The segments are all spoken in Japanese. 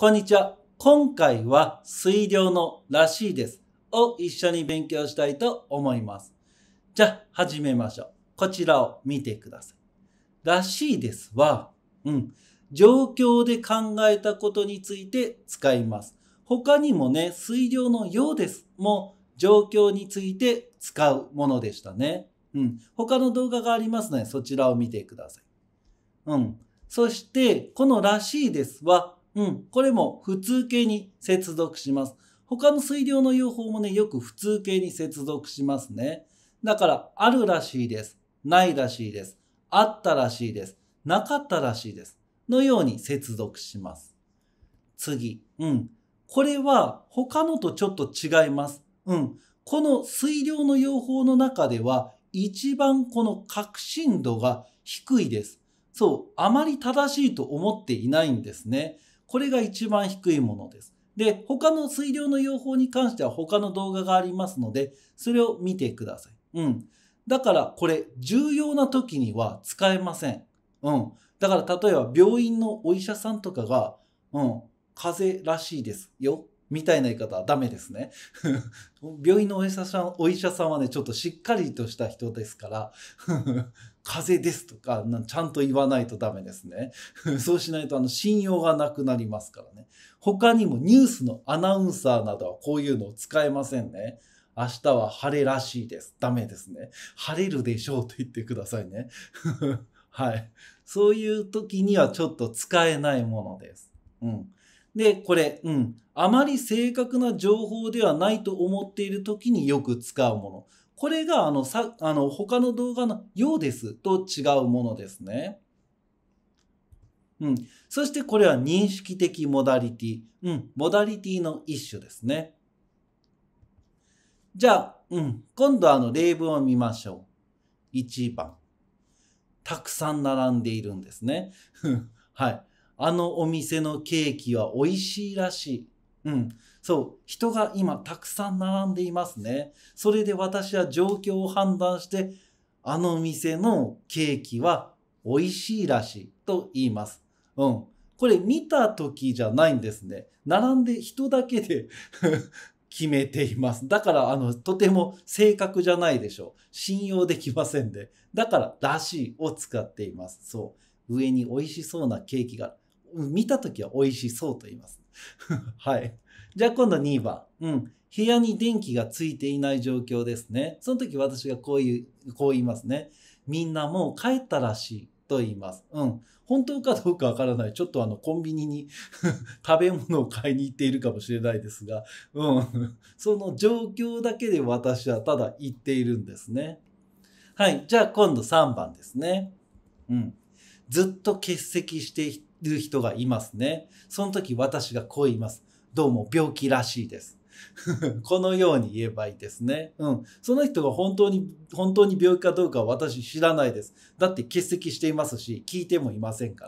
こんにちは。今回は水量のらしいですを一緒に勉強したいと思います。じゃあ始めましょう。こちらを見てください。らしいですは、うん、状況で考えたことについて使います。他にもね、水量のようですも状況について使うものでしたね。うん。他の動画がありますので、そちらを見てください。うん。そして、このらしいですは、うん、これも普通形に接続します。他の水量の用法もね、よく普通形に接続しますね。だから、あるらしいです。ないらしいです。あったらしいです。なかったらしいです。のように接続します。次。うん。これは他のとちょっと違います。うん。この水量の用法の中では、一番この確信度が低いです。そう、あまり正しいと思っていないんですね。これが一番低いものです。で、他の水量の用法に関しては他の動画がありますので、それを見てください。うん。だからこれ重要な時には使えません。うん。だから例えば病院のお医者さんとかが、うん、風邪らしいですよ。みたいな言い方はダメですね。病院のお医者さん、お医者さんはね、ちょっとしっかりとした人ですから風邪ですとかちゃんと言わないとダメですね そうしないとあの信用がなくなりますからね他にもニュースのアナウンサーなどはこういうのを使えませんね明日は晴れらしいですダメですね晴れるでしょうと言ってくださいね はいそういう時にはちょっと使えないものですうんで、これ、うん。あまり正確な情報ではないと思っている時によく使うもの。これがあのさあの他の動画のようですと違うものですね。うん、そしてこれは認識的モダリティ、うん、モダリティの一種ですね。じゃあ、うん、今度はあの例文を見ましょう。1番。たくさん並んでいるんですね。はい。あのお店のケーキは美味しいらしい。うん、そう人が今たくさん並んでいますねそれで私は状況を判断してあの店のケーキは美味しいらしいと言います、うん、これ見た時じゃないんですね並んで人だけで 決めていますだからあのとても正確じゃないでしょう信用できませんでだから「らしい」を使っていますそう上に美味しそうなケーキが見た時は美味しそうと言います はい。じゃあ今度2番。うん。部屋に電気がついていない状況ですね。その時私がこういう、こう言いますね。みんなもう帰ったらしいと言います。うん。本当かどうかわからない。ちょっとあの、コンビニに 食べ物を買いに行っているかもしれないですが、うん。その状況だけで私はただ言っているんですね。はい。じゃあ今度3番ですね。うん。ずっと欠席してる人がいますね。その時私がこう言います。どうも病気らしいです。このように言えばいいですね。うん。その人が本当に、本当に病気かどうかは私知らないです。だって欠席していますし、聞いてもいませんか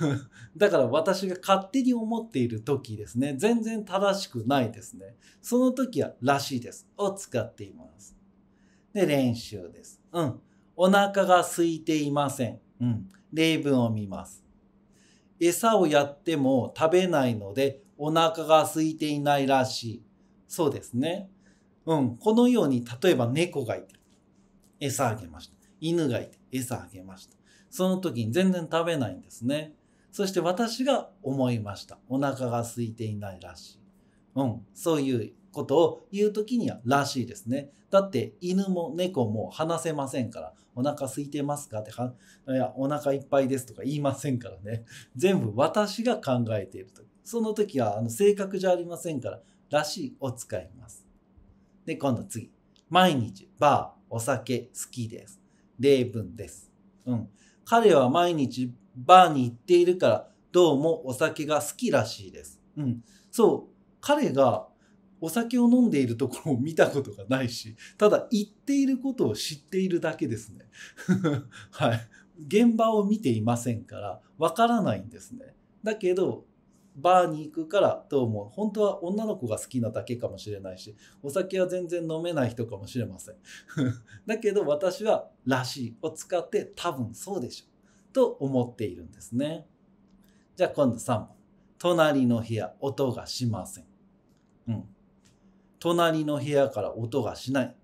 ら。だから私が勝手に思っている時ですね。全然正しくないですね。その時は、らしいです。を使っています。で、練習です。うん。お腹が空いていません。うん。例文を見ます。餌をやっても食べないのでお腹が空いていないらしい。そうですね。うん。このように、例えば猫がいて、餌あげました。犬がいて、餌あげました。その時に全然食べないんですね。そして私が思いました。お腹が空いていないらしい。うん。そういうことを言う時には「らしい」ですね。だって犬も猫も話せませんから「お腹空いてますか?」っては「いやお腹いっぱいです」とか言いませんからね 全部私が考えていると。その時はあの正確じゃありませんから「らしい」を使います。で今度次「毎日バーお酒好きです」例文です。うん、彼は毎日バーに行っているからどうもお酒が好きらしいです。うん、そう彼がお酒を飲んでいるところを見たことがないし、ただ言っていることを知っているだけですね。はい。現場を見ていませんから、わからないんですね。だけど、バーに行くからどうも本当は女の子が好きなだけかもしれないしお酒は全然飲めない人かもしれません だけど私は「らしい」を使って多分そうでしょう。と思っているんですねじゃあ今度3番隣の部屋音がしませんうん隣の部屋から音がしない。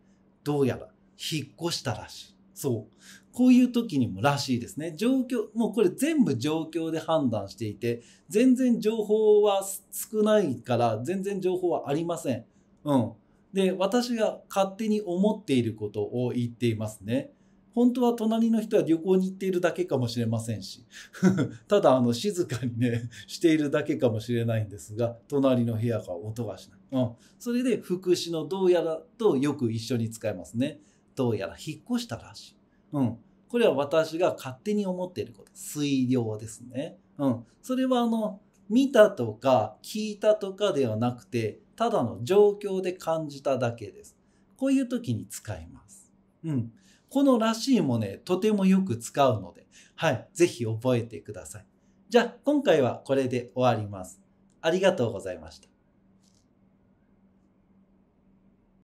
どうやら引っ越したらしい。そう。こういう時にもらしいですね。状況、もうこれ全部状況で判断していて、全然情報は少ないから、全然情報はありません。うん。で、私が勝手に思っていることを言っていますね。本当は隣の人は旅行に行っているだけかもしれませんし ただあの静かにね しているだけかもしれないんですが隣の部屋が音がしない、うん、それで副詞の「どうやら」とよく一緒に使いますねどうやら引っ越したらしい、うん、これは私が勝手に思っていること推量ですね、うん、それはあの見たとか聞いたとかではなくてただの状況で感じただけですこういう時に使いますうんこのらしいもね、とてもよく使うので、はい、ぜひ覚えてください。じゃあ、今回はこれで終わります。ありがとうございました。